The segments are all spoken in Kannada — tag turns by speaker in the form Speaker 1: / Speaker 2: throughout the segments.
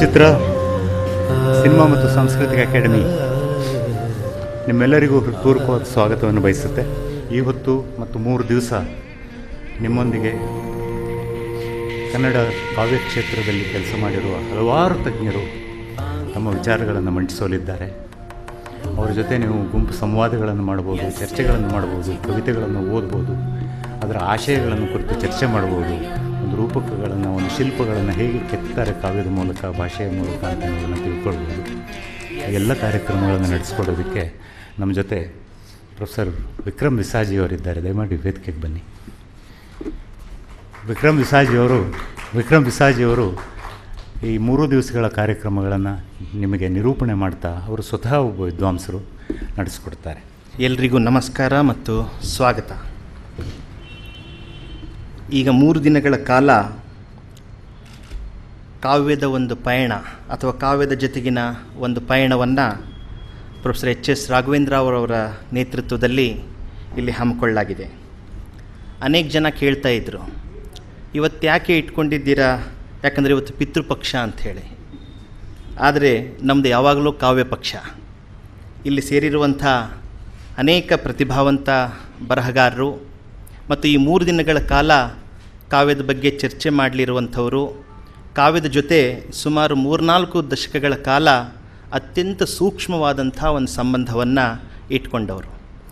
Speaker 1: ಚಿತ್ರ ಸಿನಿಮಾ ಮತ್ತು ಸಾಂಸ್ಕೃತಿಕ ಅಕಾಡೆಮಿ ನಿಮ್ಮೆಲ್ಲರಿಗೂ ಹೃತ್ಪೂರ್ವಕವಾದ ಸ್ವಾಗತವನ್ನು ಬಯಸುತ್ತೆ ಈ ಹೊತ್ತು ಮತ್ತು ಮೂರು ದಿವಸ ನಿಮ್ಮೊಂದಿಗೆ ಕನ್ನಡ ಕಾವ್ಯಕ್ಷೇತ್ರದಲ್ಲಿ ಕ್ಷೇತ್ರದಲ್ಲಿ ಕೆಲಸ ಮಾಡಿರುವ ಹಲವಾರು ತಜ್ಞರು ತಮ್ಮ ವಿಚಾರಗಳನ್ನು ಮಂಡಿಸಲಿದ್ದಾರೆ ಅವರ ಜೊತೆ ನೀವು ಗುಂಪು ಸಂವಾದಗಳನ್ನು ಮಾಡ್ಬೋದು ಚರ್ಚೆಗಳನ್ನು ಮಾಡ್ಬೋದು ಕವಿತೆಗಳನ್ನು ಓದ್ಬೋದು ಅದರ ಆಶಯಗಳನ್ನು ಕುರಿತು ಚರ್ಚೆ ಮಾಡ್ಬೋದು ರೂಪಕಗಳನ್ನು ಒಂದು ಶಿಲ್ಪಗಳನ್ನು ಹೇಗೆ ಕೆತ್ತಾರೆ ಕಾವ್ಯದ ಮೂಲಕ ಭಾಷೆಯ ಮೂಲಕ ಅಂತ ಅನ್ನೋದನ್ನು ತಿಳ್ಕೊಳ್ಬೋದು ಎಲ್ಲ ಕಾರ್ಯಕ್ರಮಗಳನ್ನು ನಡೆಸ್ಕೊಡೋದಕ್ಕೆ ನಮ್ಮ ಜೊತೆ ಪ್ರೊಫೆಸರ್ ವಿಕ್ರಮ್ ವಿಸಾಜಿಯವರಿದ್ದಾರೆ ದಯಮಾಡಿ ವೇದಿಕೆಗೆ ಬನ್ನಿ ವಿಕ್ರಮ್ ವಿಸಾಜಿಯವರು ವಿಕ್ರಮ್ ವಿಸಾಜಿಯವರು ಈ ಮೂರು ದಿವಸಗಳ ಕಾರ್ಯಕ್ರಮಗಳನ್ನು ನಿಮಗೆ ನಿರೂಪಣೆ ಮಾಡ್ತಾ ಅವರು ಸ್ವತಃ ಒಬ್ಬ ವಿದ್ವಾಂಸರು ನಡೆಸಿಕೊಡ್ತಾರೆ ಎಲ್ರಿಗೂ ನಮಸ್ಕಾರ ಮತ್ತು ಸ್ವಾಗತ ಈಗ ಮೂರು ದಿನಗಳ ಕಾಲ ಕಾವ್ಯದ ಒಂದು ಪಯಣ ಅಥವಾ ಕಾವ್ಯದ ಜೊತೆಗಿನ ಒಂದು ಪಯಣವನ್ನು ಪ್ರೊಫೆಸರ್ ಎಚ್ ಎಸ್ ರಾಘವೇಂದ್ರ ಅವರವರ ನೇತೃತ್ವದಲ್ಲಿ ಇಲ್ಲಿ ಹಮ್ಮಿಕೊಳ್ಳಲಾಗಿದೆ ಅನೇಕ ಜನ ಕೇಳ್ತಾ ಇದ್ದರು ಇವತ್ತು ಯಾಕೆ ಇಟ್ಕೊಂಡಿದ್ದೀರಾ ಯಾಕಂದರೆ ಇವತ್ತು ಪಿತೃಪಕ್ಷ ಅಂಥೇಳಿ ಆದರೆ ನಮ್ಮದು ಯಾವಾಗಲೂ ಕಾವ್ಯ ಪಕ್ಷ ಇಲ್ಲಿ ಸೇರಿರುವಂಥ ಅನೇಕ ಪ್ರತಿಭಾವಂತ ಬರಹಗಾರರು ಮತ್ತು ಈ ಮೂರು ದಿನಗಳ ಕಾಲ ಕಾವ್ಯದ ಬಗ್ಗೆ ಚರ್ಚೆ ಮಾಡಲಿರುವಂಥವರು ಕಾವ್ಯದ ಜೊತೆ ಸುಮಾರು ಮೂರ್ನಾಲ್ಕು ದಶಕಗಳ ಕಾಲ ಅತ್ಯಂತ ಸೂಕ್ಷ್ಮವಾದಂಥ ಒಂದು ಸಂಬಂಧವನ್ನು ಇಟ್ಕೊಂಡವರು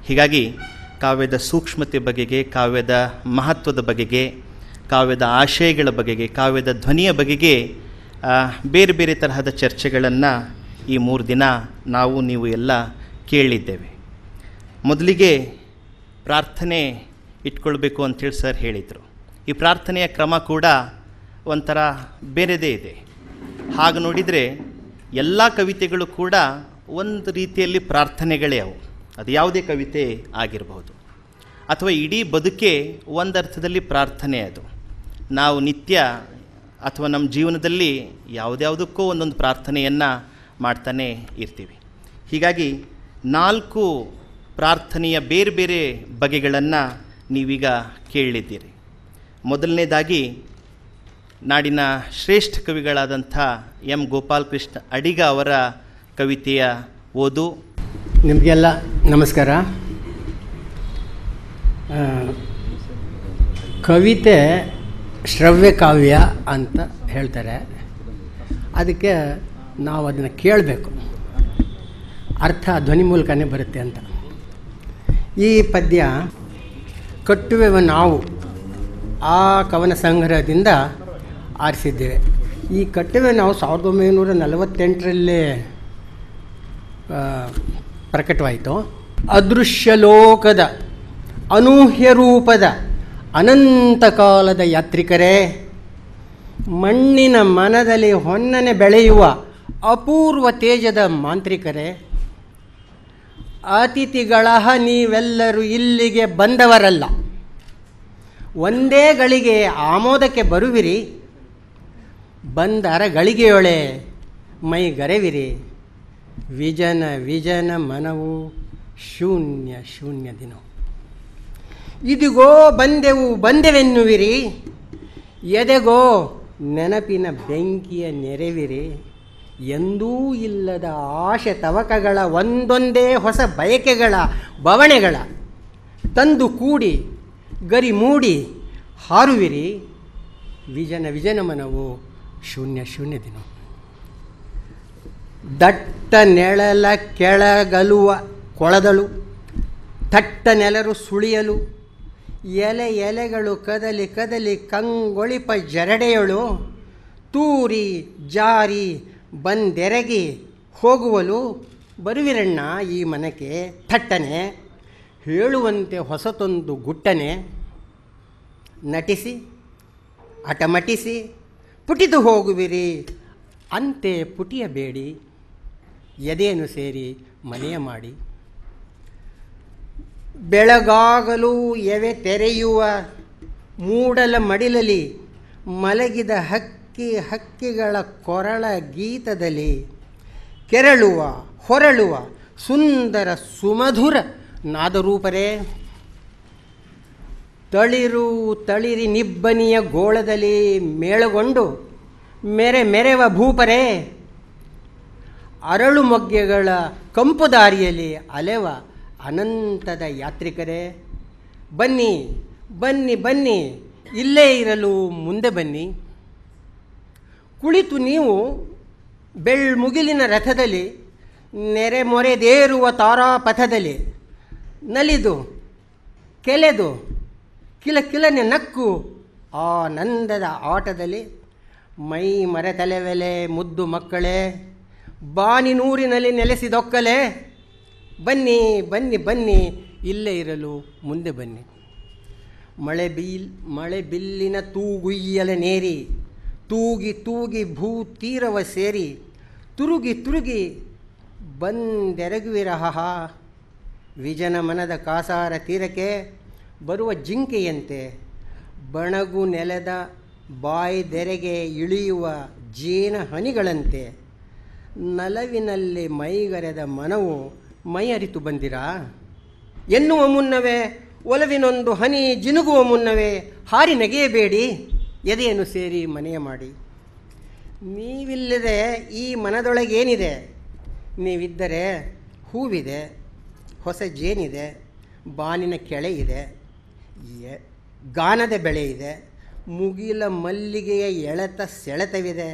Speaker 1: ಹೀಗಾಗಿ ಕಾವ್ಯದ ಸೂಕ್ಷ್ಮತೆ ಬಗೆಗೆ ಕಾವ್ಯದ ಮಹತ್ವದ ಬಗೆಗೆ ಕಾವ್ಯದ ಆಶಯಗಳ ಬಗೆಗೆ ಕಾವ್ಯದ ಧ್ವನಿಯ ಬಗೆಗೆ ಬೇರೆ ಬೇರೆ ತರಹದ ಚರ್ಚೆಗಳನ್ನು ಈ ಮೂರು ದಿನ ನಾವು ನೀವು ಎಲ್ಲ ಕೇಳಿದ್ದೇವೆ ಮೊದಲಿಗೆ ಪ್ರಾರ್ಥನೆ ಇಟ್ಕೊಳ್ಬೇಕು ಅಂತೇಳಿ ಸರ್ ಹೇಳಿದರು ಈ ಪ್ರಾರ್ಥನೆಯ ಕ್ರಮ ಕೂಡ ಒಂಥರ ಬೇರೆದೇ ಇದೆ ಹಾಗೆ ನೋಡಿದರೆ ಎಲ್ಲ ಕವಿತೆಗಳು ಕೂಡ ಒಂದು ರೀತಿಯಲ್ಲಿ ಪ್ರಾರ್ಥನೆಗಳೇ ಅವು ಅದು ಯಾವುದೇ ಕವಿತೆ ಆಗಿರಬಹುದು ಅಥವಾ ಇಡೀ ಒಂದು ಒಂದರ್ಥದಲ್ಲಿ ಪ್ರಾರ್ಥನೆ ಅದು ನಾವು ನಿತ್ಯ ಅಥವಾ ನಮ್ಮ ಜೀವನದಲ್ಲಿ ಯಾವುದ್ಯಾವುದಕ್ಕೂ ಒಂದೊಂದು ಪ್ರಾರ್ಥನೆಯನ್ನು ಮಾಡ್ತಾನೆ ಇರ್ತೀವಿ ಹೀಗಾಗಿ ನಾಲ್ಕು ಪ್ರಾರ್ಥನೆಯ ಬೇರೆ ಬೇರೆ ಬಗೆಗಳನ್ನು ನೀವೀಗ ಕೇಳಿದ್ದೀರಿ ಮೊದಲನೇದಾಗಿ ನಾಡಿನ ಶ್ರೇಷ್ಠ ಕವಿಗಳಾದಂಥ ಎಂ ಗೋಪಾಲ್ಕೃಷ್ಣ ಅಡಿಗ ಅವರ ಕವಿತೆಯ ಓದು
Speaker 2: ನಿಮಗೆಲ್ಲ ನಮಸ್ಕಾರ ಕವಿತೆ ಶ್ರವ್ಯ ಕಾವ್ಯ ಅಂತ ಹೇಳ್ತಾರೆ ಅದಕ್ಕೆ ನಾವು ಅದನ್ನು ಕೇಳಬೇಕು ಅರ್ಥ ಧ್ವನಿ ಮೂಲಕನೇ ಬರುತ್ತೆ ಅಂತ ಈ ಪದ್ಯ ಕಟ್ಟುವೆವ ನಾವು ಆ ಕವನ ಸಂಗ್ರಹದಿಂದ ಆರಿಸಿದ್ದೇವೆ ಈ ಕಟ್ಟುವೆ ನಾವು ಸಾವಿರದ ಒಂಬೈನೂರ ನಲವತ್ತೆಂಟರಲ್ಲೇ ಪ್ರಕಟವಾಯಿತು ಅದೃಶ್ಯ ಲೋಕದ ಅನೂಹ್ಯ ರೂಪದ ಕಾಲದ ಯಾತ್ರಿಕರೇ ಮಣ್ಣಿನ ಮನದಲ್ಲಿ ಹೊನ್ನನೆ ಬೆಳೆಯುವ ಅಪೂರ್ವ ತೇಜದ ಮಾಂತ್ರಿಕರೇ ಅತಿಥಿಗಳ ನೀವೆಲ್ಲರೂ ಇಲ್ಲಿಗೆ ಬಂದವರಲ್ಲ ಒಂದೇ ಗಳಿಗೆ ಆಮೋದಕ್ಕೆ ಬರುವಿರಿ ಬಂದರ ಗಳಿಗೆಯೊಳೆ ಮೈ ಗರೆವಿರಿ ವಿಜನ ವಿಜನ ಮನವು ಶೂನ್ಯ ಶೂನ್ಯ ದಿನ ಇದಿಗೋ ಬಂದೆವು ಬಂದೆವೆನ್ನುವಿರಿ ಎದೆಗೋ ನೆನಪಿನ ಬೆಂಕಿಯ ನೆರೆವಿರಿ ಎಂದೂ ಇಲ್ಲದ ಆಶೆ ತವಕಗಳ ಒಂದೊಂದೇ ಹೊಸ ಬಯಕೆಗಳ ಬವಣೆಗಳ ತಂದು ಕೂಡಿ ಗರಿ ಮೂಡಿ ಹಾರುವಿರಿ ವಿಜನ ವಿಜನಮನವು ಶೂನ್ಯ ಶೂನ್ಯ ದಿನ ದಟ್ಟ ನೆಳಲ ಕೆಳಗಲುವ ಕೊಳದಳು ತಟ್ಟ ನೆಲರು ಸುಳಿಯಲು ಎಲೆ ಎಲೆಗಳು ಕದಲಿ ಕದಲಿ ಕಂಗೊಳಿಪ ಜರಡೆಯಳು ತೂರಿ ಜಾರಿ ಬಂದೆರಗಿ ಹೋಗುವಲು ಬರುವಿರಣ್ಣ ಈ ಮನಕ್ಕೆ ಥಟ್ಟನೆ ಹೇಳುವಂತೆ ಹೊಸತೊಂದು ಗುಟ್ಟನೆ ನಟಿಸಿ ಅಟಮಟಿಸಿ ಪುಟಿದು ಹೋಗುವಿರಿ ಅಂತೆ ಪುಟಿಯಬೇಡಿ ಎದೆಯನ್ನು ಸೇರಿ ಮನೆಯ ಮಾಡಿ ಬೆಳಗಾಗಲೂ ಎವೆ ತೆರೆಯುವ ಮೂಡಲ ಮಡಿಲಲಿ ಮಲಗಿದ ಹಕ್ಕಿ ಹಕ್ಕಿ ಹಕ್ಕಿಗಳ ಕೊರಳ ಗೀತದಲ್ಲಿ ಕೆರಳುವ ಹೊರಳುವ ಸುಂದರ ಸುಮಧುರ ನಾದರೂಪರೇ ತಳಿರು ತಳಿರಿ ನಿಬ್ಬನಿಯ ಗೋಳದಲ್ಲಿ ಮೇಳಗೊಂಡು ಮೆರೆ ಮೆರೆವ ಭೂಪರೇ ಅರಳು ಮೊಗ್ಗೆಗಳ ಕಂಪು ದಾರಿಯಲ್ಲಿ ಅಲೆವ ಅನಂತದ ಯಾತ್ರಿಕರೇ ಬನ್ನಿ ಬನ್ನಿ ಬನ್ನಿ ಇಲ್ಲೇ ಇರಲು ಮುಂದೆ ಬನ್ನಿ ಕುಳಿತು ನೀವು ಬೆಳ್ಮುಗಿಲಿನ ರಥದಲ್ಲಿ ನೆರೆ ಮೊರೆದೇರುವ ತಾರಾಪಥದಲ್ಲಿ ನಲಿದು ಕೆಲೆದು ಕಿಲ ಕಿಲನೆ ನಕ್ಕು ನಂದದ ಆಟದಲ್ಲಿ ಮೈ ಮರೆ ತಲೆವೆಲೆ ಮುದ್ದು ಮಕ್ಕಳೇ ಬಾನಿನೂರಿನಲ್ಲಿ ನೆಲೆಸಿದೊಕ್ಕಲೆ ಬನ್ನಿ ಬನ್ನಿ ಬನ್ನಿ ಇಲ್ಲೇ ಇರಲು ಮುಂದೆ ಬನ್ನಿ ಮಳೆ ಬೀಲ್ ಮಳೆ ಬಿಲ್ಲಿನ ತೂಗುಯ್ಯಲ ನೇರಿ ತೂಗಿ ತೂಗಿ ತೀರವ ಸೇರಿ ತುರುಗಿ ತುರುಗಿ ಬಂದೆರಗುವಿರಹ ವಿಜನ ಮನದ ಕಾಸಾರ ತೀರಕ್ಕೆ ಬರುವ ಜಿಂಕೆಯಂತೆ ಬಣಗು ನೆಲದ ಬಾಯ್ದೆರೆಗೆ ಇಳಿಯುವ ಜೀನ ಹನಿಗಳಂತೆ ನಲವಿನಲ್ಲಿ ಮೈಗರೆದ ಮನವು ಮೈಯರಿತು ಬಂದಿರಾ ಎನ್ನುವ ಮುನ್ನವೇ ಒಲವಿನೊಂದು ಹನಿ ಜಿನುಗುವ ಮುನ್ನವೇ ಹಾರಿ ನೆಗೆಯಬೇಡಿ ಎದೆಯನ್ನು ಸೇರಿ ಮನೆಯ ಮಾಡಿ ನೀವಿಲ್ಲದೆ ಈ ಮನದೊಳಗೇನಿದೆ ನೀವಿದ್ದರೆ ಹೂವಿದೆ ಹೊಸ ಜೇನಿದೆ ಬಾಲಿನ ಕೆಳೆ ಇದೆ ಗಾನದ ಬೆಳೆ ಇದೆ ಮುಗಿಲ ಮಲ್ಲಿಗೆಯ ಎಳೆತ ಸೆಳೆತವಿದೆ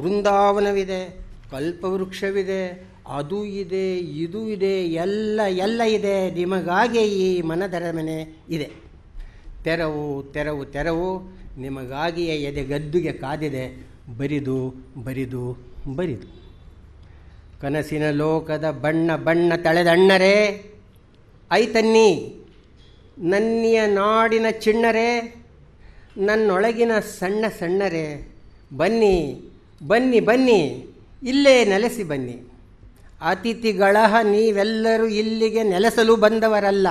Speaker 2: ವೃಂದಾವನವಿದೆ ಕಲ್ಪವೃಕ್ಷವಿದೆ ಅದು ಇದೆ ಇದು ಇದೆ ಎಲ್ಲ ಎಲ್ಲ ಇದೆ ನಿಮಗಾಗೆ ಈ ಮನದರ ಇದೆ ತೆರವು ತೆರವು ತೆರವು ನಿಮಗಾಗಿಯೇ ಗದ್ದುಗೆ ಕಾದಿದೆ ಬರಿದು ಬರಿದು ಬರಿದು ಕನಸಿನ ಲೋಕದ ಬಣ್ಣ ಬಣ್ಣ ತಳೆದಣ್ಣರೆ ಐತನ್ನಿ ನನ್ನಿಯ ನಾಡಿನ ಚಿಣ್ಣರೇ ನನ್ನೊಳಗಿನ ಸಣ್ಣ ಸಣ್ಣರೇ ಬನ್ನಿ ಬನ್ನಿ ಬನ್ನಿ ಇಲ್ಲೇ ನೆಲೆಸಿ ಬನ್ನಿ ಅತಿಥಿಗಳ ನೀವೆಲ್ಲರೂ ಇಲ್ಲಿಗೆ ನೆಲೆಸಲು ಬಂದವರಲ್ಲ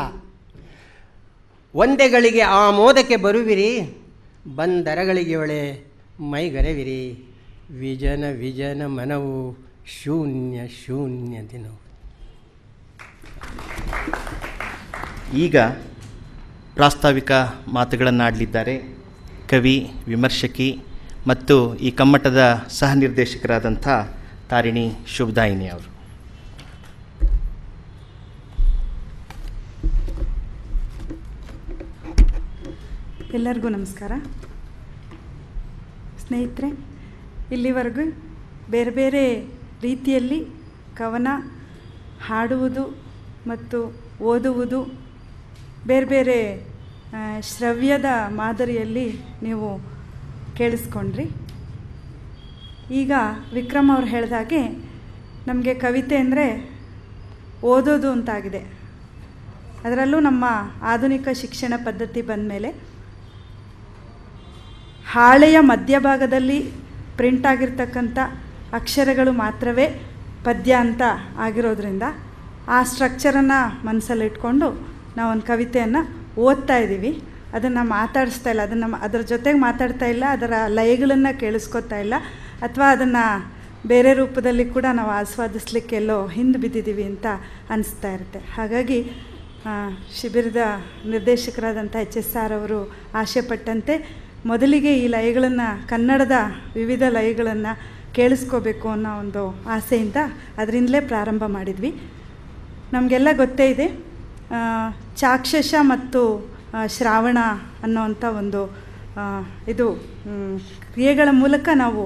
Speaker 2: ಒಂದೆಗಳಿಗೆ ಆ ಮೋದಕ್ಕೆ ಬರುವಿರಿ ಬಂದರಗಳಿಗೆ ಮೈಗರೆವಿರಿ ವಿಜನ ವಿಜನ ಮನವು ಶೂನ್ಯ ಶೂನ್ಯ ದಿನವು
Speaker 1: ಈಗ ಪ್ರಾಸ್ತಾವಿಕ ಮಾತುಗಳನ್ನಾಡಲಿದ್ದಾರೆ ಕವಿ ವಿಮರ್ಶಕಿ ಮತ್ತು ಈ ಕಮ್ಮಟದ ಸಹ ನಿರ್ದೇಶಕರಾದಂಥ ತಾರಿಣಿ ಶುಭದಾಯಿನಿ
Speaker 3: ಅವರು ಎಲ್ಲರಿಗೂ ನಮಸ್ಕಾರ ಸ್ನೇಹಿತರೆ ಇಲ್ಲಿವರೆಗೂ ಬೇರೆ ಬೇರೆ ರೀತಿಯಲ್ಲಿ ಕವನ ಹಾಡುವುದು ಮತ್ತು ಓದುವುದು ಬೇರೆ ಬೇರೆ ಶ್ರವ್ಯದ ಮಾದರಿಯಲ್ಲಿ ನೀವು ಕೇಳಿಸ್ಕೊಂಡ್ರಿ ಈಗ ವಿಕ್ರಮ್ ಅವ್ರು ಹೇಳಿದಾಗೆ ನಮಗೆ ಕವಿತೆ ಅಂದರೆ ಓದೋದು ಅಂತಾಗಿದೆ ಅದರಲ್ಲೂ ನಮ್ಮ ಆಧುನಿಕ ಶಿಕ್ಷಣ ಪದ್ಧತಿ ಬಂದ ಮೇಲೆ ಹಾಳೆಯ ಮಧ್ಯಭಾಗದಲ್ಲಿ ಪ್ರಿಂಟ್ ಆಗಿರ್ತಕ್ಕಂಥ ಅಕ್ಷರಗಳು ಮಾತ್ರವೇ ಪದ್ಯ ಅಂತ ಆಗಿರೋದ್ರಿಂದ ಆ ಸ್ಟ್ರಕ್ಚರನ್ನು ಮನಸ್ಸಲ್ಲಿಟ್ಕೊಂಡು ನಾವು ಒಂದು ಕವಿತೆಯನ್ನು ಓದ್ತಾ ಇದ್ದೀವಿ ಅದನ್ನು ಮಾತಾಡಿಸ್ತಾ ಇಲ್ಲ ಅದನ್ನು ಅದರ ಜೊತೆಗೆ ಮಾತಾಡ್ತಾ ಇಲ್ಲ ಅದರ ಲಯಗಳನ್ನು ಕೇಳಿಸ್ಕೊತಾ ಇಲ್ಲ ಅಥವಾ ಅದನ್ನು ಬೇರೆ ರೂಪದಲ್ಲಿ ಕೂಡ ನಾವು ಆಸ್ವಾದಿಸ್ಲಿಕ್ಕೆ ಎಲ್ಲೋ ಹಿಂದೆ ಬಿದ್ದಿದ್ದೀವಿ ಅಂತ ಅನಿಸ್ತಾ ಇರುತ್ತೆ ಹಾಗಾಗಿ ಶಿಬಿರದ ನಿರ್ದೇಶಕರಾದಂಥ ಎಚ್ ಎಸ್ ಆರ್ ಅವರು ಆಸೆಪಟ್ಟಂತೆ ಮೊದಲಿಗೆ ಈ ಲಯಗಳನ್ನು ಕನ್ನಡದ ವಿವಿಧ ಲಯಗಳನ್ನು ಕೇಳಿಸ್ಕೋಬೇಕು ಅನ್ನೋ ಒಂದು ಆಸೆಯಿಂದ ಅದರಿಂದಲೇ ಪ್ರಾರಂಭ ಮಾಡಿದ್ವಿ ನಮಗೆಲ್ಲ ಗೊತ್ತೇ ಇದೆ ಚಾಕ್ಷಸ ಮತ್ತು ಶ್ರಾವಣ ಅನ್ನೋವಂಥ ಒಂದು ಇದು ಕ್ರಿಯೆಗಳ ಮೂಲಕ ನಾವು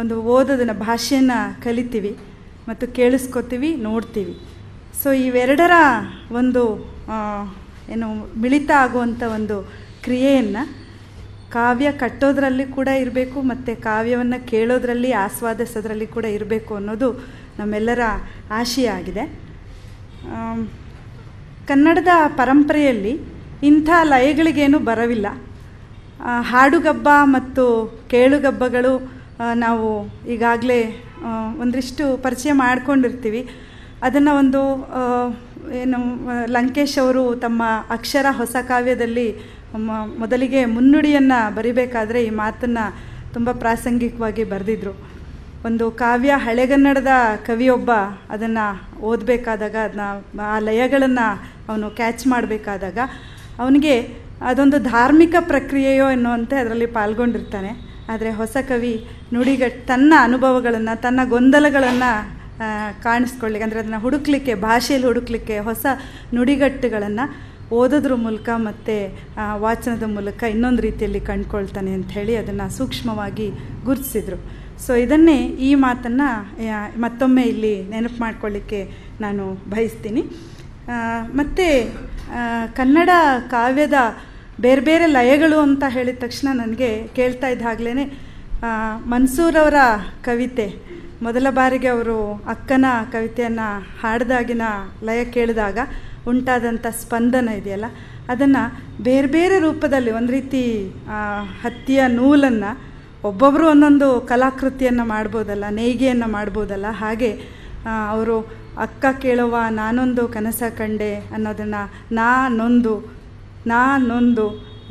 Speaker 3: ಒಂದು ಓದೋದನ್ನ ಭಾಷೆಯನ್ನು ಕಲಿತೀವಿ ಮತ್ತು ಕೇಳಿಸ್ಕೋತೀವಿ ನೋಡ್ತೀವಿ ಸೊ ಇವೆರಡರ ಒಂದು ಏನು ಮಿಳಿತ ಆಗುವಂಥ ಒಂದು ಕ್ರಿಯೆಯನ್ನು ಕಾವ್ಯ ಕಟ್ಟೋದ್ರಲ್ಲಿ ಕೂಡ ಇರಬೇಕು ಮತ್ತು ಕಾವ್ಯವನ್ನು ಕೇಳೋದ್ರಲ್ಲಿ ಆಸ್ವಾದಿಸೋದ್ರಲ್ಲಿ ಕೂಡ ಇರಬೇಕು ಅನ್ನೋದು ನಮ್ಮೆಲ್ಲರ ಆಶೆಯಾಗಿದೆ ಕನ್ನಡದ ಪರಂಪರೆಯಲ್ಲಿ ಇಂಥ ಲಯಗಳಿಗೇನು ಬರವಿಲ್ಲ ಹಾಡುಗಬ್ಬ ಮತ್ತು ಕೇಳುಗಬ್ಬಗಳು ನಾವು ಈಗಾಗಲೇ ಒಂದಿಷ್ಟು ಪರಿಚಯ ಮಾಡಿಕೊಂಡಿರ್ತೀವಿ ಅದನ್ನು ಒಂದು ಏನು ಲಂಕೇಶ್ ಅವರು ತಮ್ಮ ಅಕ್ಷರ ಹೊಸ ಕಾವ್ಯದಲ್ಲಿ ಮೊದಲಿಗೆ ಮುನ್ನುಡಿಯನ್ನು ಬರಿಬೇಕಾದ್ರೆ ಈ ಮಾತನ್ನು ತುಂಬ ಪ್ರಾಸಂಗಿಕವಾಗಿ ಬರೆದಿದ್ರು ಒಂದು ಕಾವ್ಯ ಹಳೆಗನ್ನಡದ ಕವಿಯೊಬ್ಬ ಅದನ್ನು ಓದಬೇಕಾದಾಗ ಅದನ್ನ ಆ ಲಯಗಳನ್ನು ಅವನು ಕ್ಯಾಚ್ ಮಾಡಬೇಕಾದಾಗ ಅವನಿಗೆ ಅದೊಂದು ಧಾರ್ಮಿಕ ಪ್ರಕ್ರಿಯೆಯೋ ಎನ್ನುವಂತೆ ಅದರಲ್ಲಿ ಪಾಲ್ಗೊಂಡಿರ್ತಾನೆ ಆದರೆ ಹೊಸ ಕವಿ ನುಡಿಗ ತನ್ನ ಅನುಭವಗಳನ್ನು ತನ್ನ ಗೊಂದಲಗಳನ್ನು ಕಾಣಿಸ್ಕೊಳ್ಳಿ ಅಂದರೆ ಅದನ್ನು ಹುಡುಕ್ಲಿಕ್ಕೆ ಭಾಷೆಯಲ್ಲಿ ಹುಡುಕ್ಲಿಕ್ಕೆ ಹೊಸ ನುಡಿಗಟ್ಟುಗಳನ್ನು ಓದೋದ್ರ ಮೂಲಕ ಮತ್ತು ವಾಚನದ ಮೂಲಕ ಇನ್ನೊಂದು ರೀತಿಯಲ್ಲಿ ಕಂಡ್ಕೊಳ್ತಾನೆ ಅಂಥೇಳಿ ಅದನ್ನು ಸೂಕ್ಷ್ಮವಾಗಿ ಗುರುತಿಸಿದರು ಸೊ ಇದನ್ನೇ ಈ ಮಾತನ್ನು ಮತ್ತೊಮ್ಮೆ ಇಲ್ಲಿ ನೆನಪು ಮಾಡ್ಕೊಳ್ಳಿಕ್ಕೆ ನಾನು ಬಯಸ್ತೀನಿ ಮತ್ತು ಕನ್ನಡ ಕಾವ್ಯದ ಬೇರೆ ಬೇರೆ ಲಯಗಳು ಅಂತ ಹೇಳಿದ ತಕ್ಷಣ ನನಗೆ ಕೇಳ್ತಾ ಇದ್ದಾಗಲೇ ಮನ್ಸೂರವರ ಕವಿತೆ ಮೊದಲ ಬಾರಿಗೆ ಅವರು ಅಕ್ಕನ ಕವಿತೆಯನ್ನು ಹಾಡಿದಾಗಿನ ಲಯ ಕೇಳಿದಾಗ ಉಂಟಾದಂಥ ಸ್ಪಂದನ ಇದೆಯಲ್ಲ ಅದನ್ನು ಬೇರೆ ಬೇರೆ ರೂಪದಲ್ಲಿ ಒಂದು ರೀತಿ ಹತ್ತಿಯ ನೂಲನ್ನು ಒಬ್ಬೊಬ್ಬರು ಒಂದೊಂದು ಕಲಾಕೃತಿಯನ್ನು ಮಾಡ್ಬೋದಲ್ಲ ನೇಯ್ಗೆಯನ್ನು ಮಾಡ್ಬೋದಲ್ಲ ಹಾಗೆ ಅವರು ಅಕ್ಕ ಕೇಳುವ ನಾನೊಂದು ಕನಸ ಕಂಡೆ ಅನ್ನೋದನ್ನು ನಾ ನೊಂದು ನಾ ನೊಂದು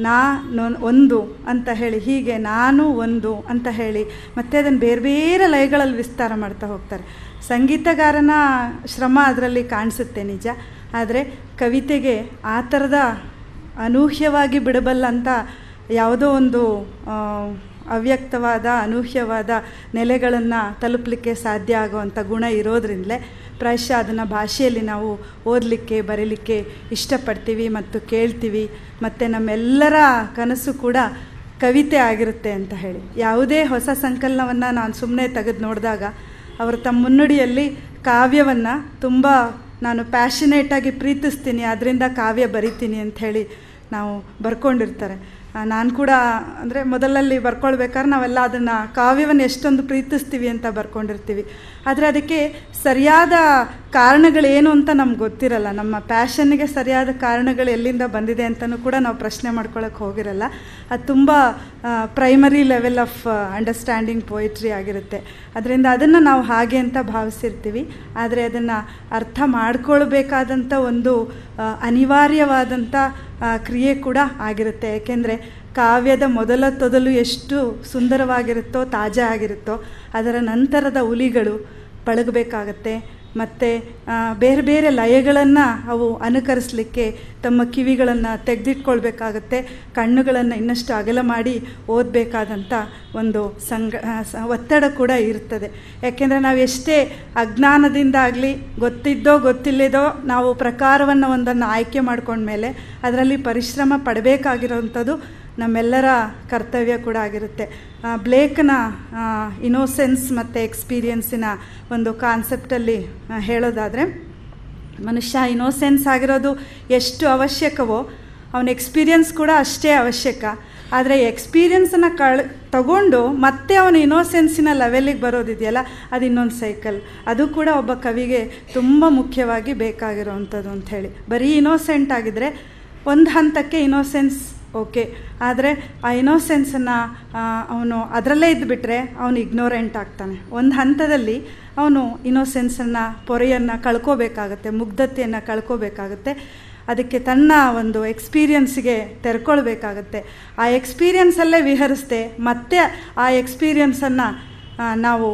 Speaker 3: ನಾ ನೊ ಒಂದು ಅಂತ ಹೇಳಿ ಹೀಗೆ ನಾನು ಒಂದು ಅಂತ ಹೇಳಿ ಮತ್ತು ಅದನ್ನು ಬೇರೆ ಬೇರೆ ಲಯಗಳಲ್ಲಿ ವಿಸ್ತಾರ ಮಾಡ್ತಾ ಹೋಗ್ತಾರೆ ಸಂಗೀತಗಾರನ ಶ್ರಮ ಅದರಲ್ಲಿ ಕಾಣಿಸುತ್ತೆ ನಿಜ ಆದರೆ ಕವಿತೆಗೆ ಆ ಥರದ ಅನೂಹ್ಯವಾಗಿ ಬಿಡಬಲ್ಲಂಥ ಯಾವುದೋ ಒಂದು ಅವ್ಯಕ್ತವಾದ ಅನೂಹ್ಯವಾದ ನೆಲೆಗಳನ್ನು ತಲುಪಲಿಕ್ಕೆ ಸಾಧ್ಯ ಆಗೋವಂಥ ಗುಣ ಇರೋದ್ರಿಂದಲೇ ಪ್ರಾಯಶಃ ಅದನ್ನು ಭಾಷೆಯಲ್ಲಿ ನಾವು ಓದಲಿಕ್ಕೆ ಬರೀಲಿಕ್ಕೆ ಇಷ್ಟಪಡ್ತೀವಿ ಮತ್ತು ಕೇಳ್ತೀವಿ ಮತ್ತು ನಮ್ಮೆಲ್ಲರ ಕನಸು ಕೂಡ ಕವಿತೆ ಆಗಿರುತ್ತೆ ಅಂತ ಹೇಳಿ ಯಾವುದೇ ಹೊಸ ಸಂಕಲನವನ್ನು ನಾನು ಸುಮ್ಮನೆ ತೆಗೆದು ನೋಡಿದಾಗ ಅವರು ತಮ್ಮ ಮುನ್ನುಡಿಯಲ್ಲಿ ಕಾವ್ಯವನ್ನು ತುಂಬ ನಾನು ಪ್ಯಾಷನೇಟಾಗಿ ಪ್ರೀತಿಸ್ತೀನಿ ಅದರಿಂದ ಕಾವ್ಯ ಬರಿತೀನಿ ಅಂಥೇಳಿ ನಾವು ಬರ್ಕೊಂಡಿರ್ತಾರೆ ನಾನು ಕೂಡ ಅಂದರೆ ಮೊದಲಲ್ಲಿ ಬರ್ಕೊಳ್ಬೇಕಾದ್ರೆ ನಾವೆಲ್ಲ ಅದನ್ನು ಕಾವ್ಯವನ್ನು ಎಷ್ಟೊಂದು ಪ್ರೀತಿಸ್ತೀವಿ ಅಂತ ಬರ್ಕೊಂಡಿರ್ತೀವಿ ಆದರೆ ಅದಕ್ಕೆ ಸರಿಯಾದ ಕಾರಣಗಳೇನು ಅಂತ ನಮ್ಗೆ ಗೊತ್ತಿರಲ್ಲ ನಮ್ಮ ಪ್ಯಾಷನ್ಗೆ ಸರಿಯಾದ ಕಾರಣಗಳು ಎಲ್ಲಿಂದ ಬಂದಿದೆ ಅಂತಲೂ ಕೂಡ ನಾವು ಪ್ರಶ್ನೆ ಮಾಡ್ಕೊಳ್ಳೋಕೆ ಹೋಗಿರಲ್ಲ ಅದು ತುಂಬ primary level of understanding poetry ಆಗಿರುತ್ತೆ ಅದರಿಂದ ಅದನ್ನು ನಾವು ಹಾಗೆ ಅಂತ ಭಾವಿಸಿರ್ತೀವಿ ಆದರೆ ಅದನ್ನು ಅರ್ಥ ಮಾಡ್ಕೊಳ್ಬೇಕಾದಂಥ ಒಂದು ಅನಿವಾರ್ಯವಾದಂಥ ಕ್ರಿಯೆ ಕೂಡ ಆಗಿರುತ್ತೆ ಏಕೆಂದರೆ ಕಾವ್ಯದ ಮೊದಲ ತೊದಲು ಎಷ್ಟು ಸುಂದರವಾಗಿರುತ್ತೋ ತಾಜಾ ಆಗಿರುತ್ತೋ ಅದರ ನಂತರದ ಹುಲಿಗಳು ಪಳಗಬೇಕಾಗತ್ತೆ ಮತ್ತು ಬೇರೆ ಬೇರೆ ಲಯಗಳನ್ನು ಅವು ಅನುಕರಿಸಲಿಕ್ಕೆ ತಮ್ಮ ಕಿವಿಗಳನ್ನು ತೆಗೆದಿಟ್ಕೊಳ್ಬೇಕಾಗತ್ತೆ ಕಣ್ಣುಗಳನ್ನು ಇನ್ನಷ್ಟು ಅಗಲ ಮಾಡಿ ಓದಬೇಕಾದಂಥ ಒಂದು ಸಂಗ ಒತ್ತಡ ಕೂಡ ಇರುತ್ತದೆ ಯಾಕೆಂದರೆ ನಾವು ಎಷ್ಟೇ ಅಜ್ಞಾನದಿಂದಾಗಲಿ ಗೊತ್ತಿದ್ದೋ ಗೊತ್ತಿಲ್ಲದೋ ನಾವು ಪ್ರಕಾರವನ್ನು ಒಂದನ್ನು ಆಯ್ಕೆ ಮಾಡಿಕೊಂಡ್ಮೇಲೆ ಅದರಲ್ಲಿ ಪರಿಶ್ರಮ ಪಡಬೇಕಾಗಿರೋವಂಥದ್ದು ನಮ್ಮೆಲ್ಲರ ಕರ್ತವ್ಯ ಕೂಡ ಆಗಿರುತ್ತೆ ಬ್ಲೇಕ್ನ ಇನೋಸೆನ್ಸ್ ಮತ್ತು ಎಕ್ಸ್ಪೀರಿಯೆನ್ಸಿನ ಒಂದು ಕಾನ್ಸೆಪ್ಟಲ್ಲಿ ಹೇಳೋದಾದರೆ ಮನುಷ್ಯ ಇನೋಸೆನ್ಸ್ ಆಗಿರೋದು ಎಷ್ಟು ಅವಶ್ಯಕವೋ ಅವನ ಎಕ್ಸ್ಪೀರಿಯೆನ್ಸ್ ಕೂಡ ಅಷ್ಟೇ ಅವಶ್ಯಕ ಆದರೆ ಎಕ್ಸ್ಪೀರಿಯನ್ಸನ್ನು ಕಳ್ ತಗೊಂಡು ಮತ್ತೆ ಅವನ ಇನೋಸೆನ್ಸಿನ ಲೆವೆಲಿಗೆ ಬರೋದಿದೆಯಲ್ಲ ಅದು ಇನ್ನೊಂದು ಸೈಕಲ್ ಅದು ಕೂಡ ಒಬ್ಬ ಕವಿಗೆ ತುಂಬ ಮುಖ್ಯವಾಗಿ ಬೇಕಾಗಿರೋವಂಥದ್ದು ಅಂಥೇಳಿ ಬರೀ ಇನೋಸೆಂಟ್ ಆಗಿದ್ದರೆ ಒಂದು ಹಂತಕ್ಕೆ ಇನೋಸೆನ್ಸ್ ಓಕೆ ಆದರೆ ಆ ಇನೋಸೆನ್ಸನ್ನು ಅವನು ಅದರಲ್ಲೇ ಇದ್ದುಬಿಟ್ರೆ ಅವನು ಇಗ್ನೋರೆಂಟ್ ಆಗ್ತಾನೆ ಒಂದು ಹಂತದಲ್ಲಿ ಅವನು ಇನೋಸೆನ್ಸನ್ನು ಪೊರೆಯನ್ನು ಕಳ್ಕೋಬೇಕಾಗತ್ತೆ ಮುಗ್ಧತೆಯನ್ನು ಕಳ್ಕೋಬೇಕಾಗತ್ತೆ ಅದಕ್ಕೆ ತನ್ನ ಒಂದು ಎಕ್ಸ್ಪೀರಿಯನ್ಸ್ಗೆ ತೆರ್ಕೊಳ್ಬೇಕಾಗತ್ತೆ ಆ ಎಕ್ಸ್ಪೀರಿಯನ್ಸಲ್ಲೇ ವಿಹರಿಸ್ದೆ ಮತ್ತೆ ಆ ಎಕ್ಸ್ಪೀರಿಯನ್ಸನ್ನು ನಾವು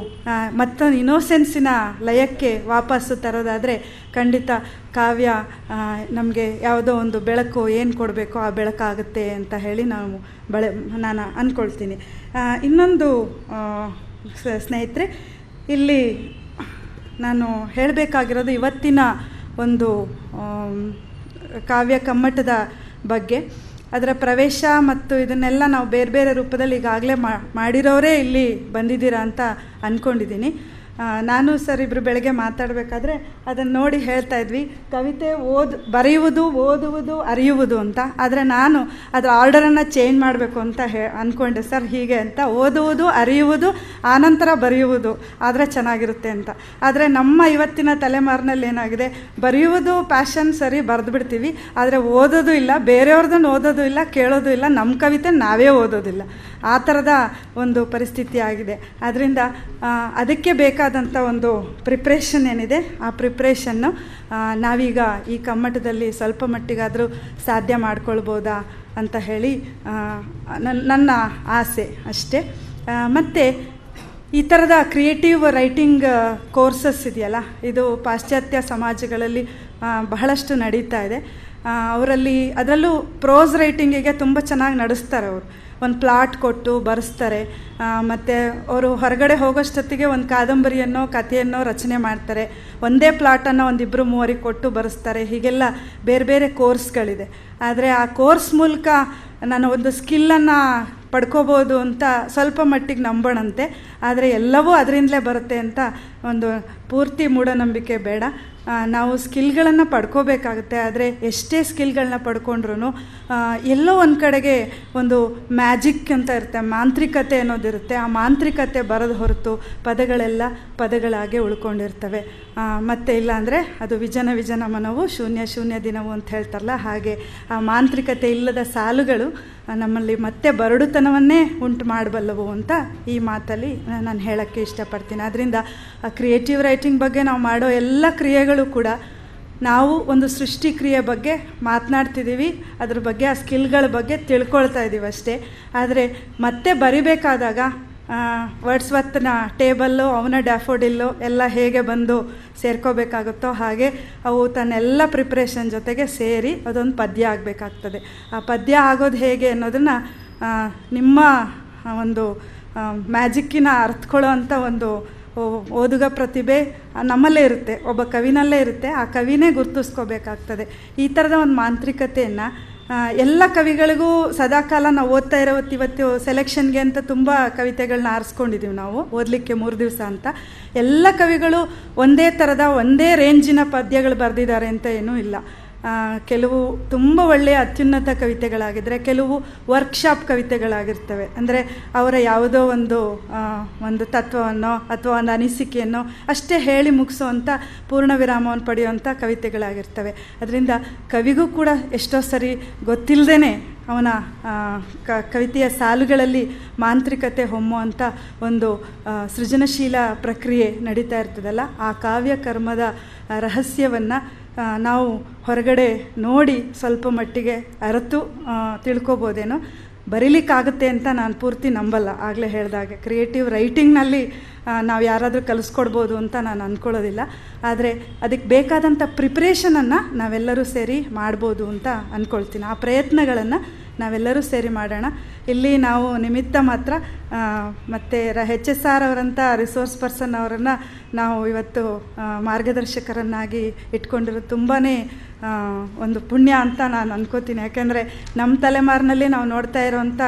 Speaker 3: ಮತ್ತೊಂದು ಇನೋಸೆನ್ಸಿನ ಲಯಕ್ಕೆ ವಾಪಸ್ಸು ತರೋದಾದರೆ ಖಂಡಿತ ಕಾವ್ಯ ನಮಗೆ ಯಾವುದೋ ಒಂದು ಬೆಳಕು ಏನು ಕೊಡಬೇಕೋ ಆ ಬೆಳಕಾಗುತ್ತೆ ಅಂತ ಹೇಳಿ ನಾವು ಬಳೆ ನಾನು ಅಂದ್ಕೊಳ್ತೀನಿ ಇನ್ನೊಂದು ಸ್ನೇಹಿತರೆ ಇಲ್ಲಿ ನಾನು ಹೇಳಬೇಕಾಗಿರೋದು ಇವತ್ತಿನ ಒಂದು ಕಾವ್ಯ ಕಮ್ಮಟದ ಬಗ್ಗೆ ಅದರ ಪ್ರವೇಶ ಮತ್ತು ಇದನ್ನೆಲ್ಲ ನಾವು ಬೇರೆ ಬೇರೆ ರೂಪದಲ್ಲಿ ಈಗಾಗಲೇ ಮಾಡಿರೋರೇ ಇಲ್ಲಿ ಬಂದಿದ್ದೀರಾ ಅಂತ ಅಂದ್ಕೊಂಡಿದ್ದೀನಿ ನಾನು ಸರ್ ಇಬ್ಬರು ಬೆಳಗ್ಗೆ ಮಾತಾಡಬೇಕಾದ್ರೆ ಅದನ್ನು ನೋಡಿ ಹೇಳ್ತಾ ಇದ್ವಿ ಕವಿತೆ ಓದು ಬರೆಯುವುದು ಓದುವುದು ಅರಿಯುವುದು ಅಂತ ಆದರೆ ನಾನು ಅದರ ಆರ್ಡರನ್ನು ಚೇಂಜ್ ಮಾಡಬೇಕು ಅಂತ ಹೇ ಅಂದ್ಕೊಂಡೆ ಸರ್ ಹೀಗೆ ಅಂತ ಓದುವುದು ಅರಿಯುವುದು ಆನಂತರ ಬರೆಯುವುದು ಆದರೆ ಚೆನ್ನಾಗಿರುತ್ತೆ ಅಂತ ಆದರೆ ನಮ್ಮ ಇವತ್ತಿನ ತಲೆಮಾರಿನಲ್ಲಿ ಏನಾಗಿದೆ ಬರೆಯುವುದು ಪ್ಯಾಷನ್ ಸರಿ ಬರೆದು ಬಿಡ್ತೀವಿ ಆದರೆ ಓದೋದು ಇಲ್ಲ ಬೇರೆಯವ್ರದ್ದನ್ನು ಓದೋದು ಇಲ್ಲ ಕೇಳೋದು ಇಲ್ಲ ನಮ್ಮ ಕವಿತೆ ನಾವೇ ಓದೋದಿಲ್ಲ ಆ ಥರದ ಒಂದು ಪರಿಸ್ಥಿತಿ ಆಗಿದೆ ಅದರಿಂದ ಅದಕ್ಕೆ ಬೇಕಾದ ಮಾಡಬೇಕಾದಂಥ ಒಂದು ಪ್ರಿಪ್ರೇಷನ್ ಏನಿದೆ ಆ ಪ್ರಿಪ್ರೇಷನ್ನು ನಾವೀಗ ಈ ಕಮ್ಮಟದಲ್ಲಿ ಸ್ವಲ್ಪ ಮಟ್ಟಿಗಾದರೂ ಸಾಧ್ಯ ಮಾಡ್ಕೊಳ್ಬೋದಾ ಅಂತ ಹೇಳಿ ನನ್ನ ಆಸೆ ಅಷ್ಟೇ ಮತ್ತು ಈ ಥರದ ಕ್ರಿಯೇಟಿವ್ ರೈಟಿಂಗ್ ಕೋರ್ಸಸ್ ಇದೆಯಲ್ಲ ಇದು ಪಾಶ್ಚಾತ್ಯ ಸಮಾಜಗಳಲ್ಲಿ ಬಹಳಷ್ಟು ನಡೀತಾ ಇದೆ ಅವರಲ್ಲಿ ಅದರಲ್ಲೂ ಪ್ರೋಸ್ ರೈಟಿಂಗಿಗೆ ತುಂಬ ಚೆನ್ನಾಗಿ ನಡೆಸ್ತಾರೆ ಅವರು ಒಂದು ಪ್ಲಾಟ್ ಕೊಟ್ಟು ಬರೆಸ್ತಾರೆ ಮತ್ತು ಅವರು ಹೊರಗಡೆ ಹೋಗೋಷ್ಟೊತ್ತಿಗೆ ಒಂದು ಕಾದಂಬರಿಯನ್ನೋ ಕಥೆಯನ್ನೋ ರಚನೆ ಮಾಡ್ತಾರೆ ಒಂದೇ ಪ್ಲಾಟನ್ನು ಒಂದಿಬ್ಬರು ಮೂವರಿಗೆ ಕೊಟ್ಟು ಬರೆಸ್ತಾರೆ ಹೀಗೆಲ್ಲ ಬೇರೆ ಬೇರೆ ಕೋರ್ಸ್ಗಳಿದೆ ಆದರೆ ಆ ಕೋರ್ಸ್ ಮೂಲಕ ನಾನು ಒಂದು ಸ್ಕಿಲ್ಲನ್ನು ಪಡ್ಕೋಬೋದು ಅಂತ ಸ್ವಲ್ಪ ಮಟ್ಟಿಗೆ ನಂಬೋಣಂತೆ ಆದರೆ ಎಲ್ಲವೂ ಅದರಿಂದಲೇ ಬರುತ್ತೆ ಅಂತ ಒಂದು ಪೂರ್ತಿ ಮೂಢನಂಬಿಕೆ ಬೇಡ ನಾವು ಸ್ಕಿಲ್ಗಳನ್ನು ಪಡ್ಕೋಬೇಕಾಗತ್ತೆ ಆದರೆ ಎಷ್ಟೇ ಸ್ಕಿಲ್ಗಳನ್ನ ಪಡ್ಕೊಂಡ್ರೂ ಎಲ್ಲೋ ಒಂದು ಕಡೆಗೆ ಒಂದು ಮ್ಯಾಜಿಕ್ ಅಂತ ಇರುತ್ತೆ ಮಾಂತ್ರಿಕತೆ ಅನ್ನೋದಿರುತ್ತೆ ಆ ಮಾಂತ್ರಿಕತೆ ಬರೋದು ಹೊರತು ಪದಗಳೆಲ್ಲ ಪದಗಳಾಗೆ ಉಳ್ಕೊಂಡಿರ್ತವೆ ಇಲ್ಲ ಇಲ್ಲಾಂದರೆ ಅದು ವಿಜನ ವಿಜನ ಮನವು ಶೂನ್ಯ ಶೂನ್ಯ ದಿನವು ಅಂತ ಹೇಳ್ತಾರಲ್ಲ ಹಾಗೆ ಆ ಮಾಂತ್ರಿಕತೆ ಇಲ್ಲದ ಸಾಲುಗಳು ನಮ್ಮಲ್ಲಿ ಮತ್ತೆ ಬರಡುತನವನ್ನೇ ಉಂಟು ಮಾಡಬಲ್ಲವು ಅಂತ ಈ ಮಾತಲ್ಲಿ ನಾನು ಹೇಳೋಕ್ಕೆ ಇಷ್ಟಪಡ್ತೀನಿ ಆದ್ದರಿಂದ ಕ್ರಿಯೇಟಿವ್ ರೈಟಿಂಗ್ ಬಗ್ಗೆ ನಾವು ಮಾಡೋ ಎಲ್ಲ ಕ್ರಿಯೆಗಳು ಕೂಡ ನಾವು ಒಂದು ಸೃಷ್ಟಿ ಕ್ರಿಯೆ ಬಗ್ಗೆ ಮಾತನಾಡ್ತಿದ್ದೀವಿ ಅದ್ರ ಬಗ್ಗೆ ಆ ಸ್ಕಿಲ್ಗಳ ಬಗ್ಗೆ ತಿಳ್ಕೊಳ್ತಾ ಇದ್ದೀವಿ ಅಷ್ಟೇ ಆದರೆ ಮತ್ತೆ ಬರಿಬೇಕಾದಾಗ ವರ್ಡ್ಸ್ವತ್ನ ಟೇಬಲ್ಲು ಅವನ ಡ್ಯಾಫೋಡಿಲ್ಲು ಎಲ್ಲ ಹೇಗೆ ಬಂದು ಸೇರ್ಕೋಬೇಕಾಗುತ್ತೋ ಹಾಗೆ ಅವು ತನ್ನೆಲ್ಲ ಪ್ರಿಪ್ರೇಷನ್ ಜೊತೆಗೆ ಸೇರಿ ಅದೊಂದು ಪದ್ಯ ಆಗಬೇಕಾಗ್ತದೆ ಆ ಪದ್ಯ ಆಗೋದು ಹೇಗೆ ಅನ್ನೋದನ್ನು ನಿಮ್ಮ ಒಂದು ಮ್ಯಾಜಿಕ್ಕಿನ ಅರ್ಥಕೊಳ್ಳೋ ಅಂಥ ಒಂದು ಓದುಗ ಪ್ರತಿಭೆ ನಮ್ಮಲ್ಲೇ ಇರುತ್ತೆ ಒಬ್ಬ ಕವಿನಲ್ಲೇ ಇರುತ್ತೆ ಆ ಕವಿನೇ ಗುರ್ತಿಸ್ಕೋಬೇಕಾಗ್ತದೆ ಈ ಥರದ ಒಂದು ಮಾಂತ್ರಿಕತೆಯನ್ನು ಎಲ್ಲ ಕವಿಗಳಿಗೂ ಸದಾಕಾಲ ನಾವು ಓದ್ತಾ ಇರೋತ್ ಇವತ್ತು ಸೆಲೆಕ್ಷನ್ಗೆ ಅಂತ ತುಂಬ ಕವಿತೆಗಳನ್ನ ಆರಿಸ್ಕೊಂಡಿದ್ದೀವಿ ನಾವು ಓದಲಿಕ್ಕೆ ಮೂರು ದಿವಸ ಅಂತ ಎಲ್ಲ ಕವಿಗಳು ಒಂದೇ ಥರದ ಒಂದೇ ರೇಂಜಿನ ಪದ್ಯಗಳು ಬರೆದಿದ್ದಾರೆ ಅಂತ ಏನೂ ಇಲ್ಲ ಕೆಲವು ತುಂಬ ಒಳ್ಳೆಯ ಅತ್ಯುನ್ನತ ಕವಿತೆಗಳಾಗಿದ್ದರೆ ಕೆಲವು ವರ್ಕ್ಶಾಪ್ ಕವಿತೆಗಳಾಗಿರ್ತವೆ ಅಂದರೆ ಅವರ ಯಾವುದೋ ಒಂದು ಒಂದು ತತ್ವವನ್ನು ಅಥವಾ ಒಂದು ಅನಿಸಿಕೆಯನ್ನು ಅಷ್ಟೇ ಹೇಳಿ ಮುಗಿಸೋವಂಥ ಪೂರ್ಣ ವಿರಾಮವನ್ನು ಪಡೆಯುವಂಥ ಕವಿತೆಗಳಾಗಿರ್ತವೆ ಅದರಿಂದ ಕವಿಗೂ ಕೂಡ ಎಷ್ಟೋ ಸರಿ ಗೊತ್ತಿಲ್ಲದೇ ಅವನ ಕ ಕವಿತೆಯ ಸಾಲುಗಳಲ್ಲಿ ಮಾಂತ್ರಿಕತೆ ಹೊಮ್ಮುವಂಥ ಒಂದು ಸೃಜನಶೀಲ ಪ್ರಕ್ರಿಯೆ ನಡೀತಾ ಇರ್ತದಲ್ಲ ಆ ಕಾವ್ಯ ಕರ್ಮದ ರಹಸ್ಯವನ್ನು ನಾವು ಹೊರಗಡೆ ನೋಡಿ ಸ್ವಲ್ಪ ಮಟ್ಟಿಗೆ ಅರತು ತಿಳ್ಕೊಬೋದೇನೋ ಬರೀಲಿಕ್ಕಾಗುತ್ತೆ ಅಂತ ನಾನು ಪೂರ್ತಿ ನಂಬಲ್ಲ ಆಗಲೇ ಹೇಳಿದಾಗೆ ಕ್ರಿಯೇಟಿವ್ ರೈಟಿಂಗ್ನಲ್ಲಿ ನಾವು ಯಾರಾದರೂ ಕಲಿಸ್ಕೊಡ್ಬೋದು ಅಂತ ನಾನು ಅಂದ್ಕೊಳ್ಳೋದಿಲ್ಲ ಆದರೆ ಅದಕ್ಕೆ ಬೇಕಾದಂಥ ಪ್ರಿಪ್ರೇಷನನ್ನು ನಾವೆಲ್ಲರೂ ಸೇರಿ ಮಾಡ್ಬೋದು ಅಂತ ಅಂದ್ಕೊಳ್ತೀನಿ ಆ ಪ್ರಯತ್ನಗಳನ್ನು ನಾವೆಲ್ಲರೂ ಸೇರಿ ಮಾಡೋಣ ಇಲ್ಲಿ ನಾವು ನಿಮಿತ್ತ ಮಾತ್ರ ಮತ್ತು ಹೆಚ್ ಎಸ್ ಆರ್ ಅವರಂಥ ರಿಸೋರ್ಸ್ ಪರ್ಸನ್ ಅವರನ್ನು ನಾವು ಇವತ್ತು ಮಾರ್ಗದರ್ಶಕರನ್ನಾಗಿ ಇಟ್ಕೊಂಡಿರೋ ತುಂಬಾ ಒಂದು ಪುಣ್ಯ ಅಂತ ನಾನು ಅಂದ್ಕೋತೀನಿ ಯಾಕೆಂದರೆ ನಮ್ಮ ತಲೆಮಾರಿನಲ್ಲಿ ನಾವು ನೋಡ್ತಾ ಇರೋವಂಥ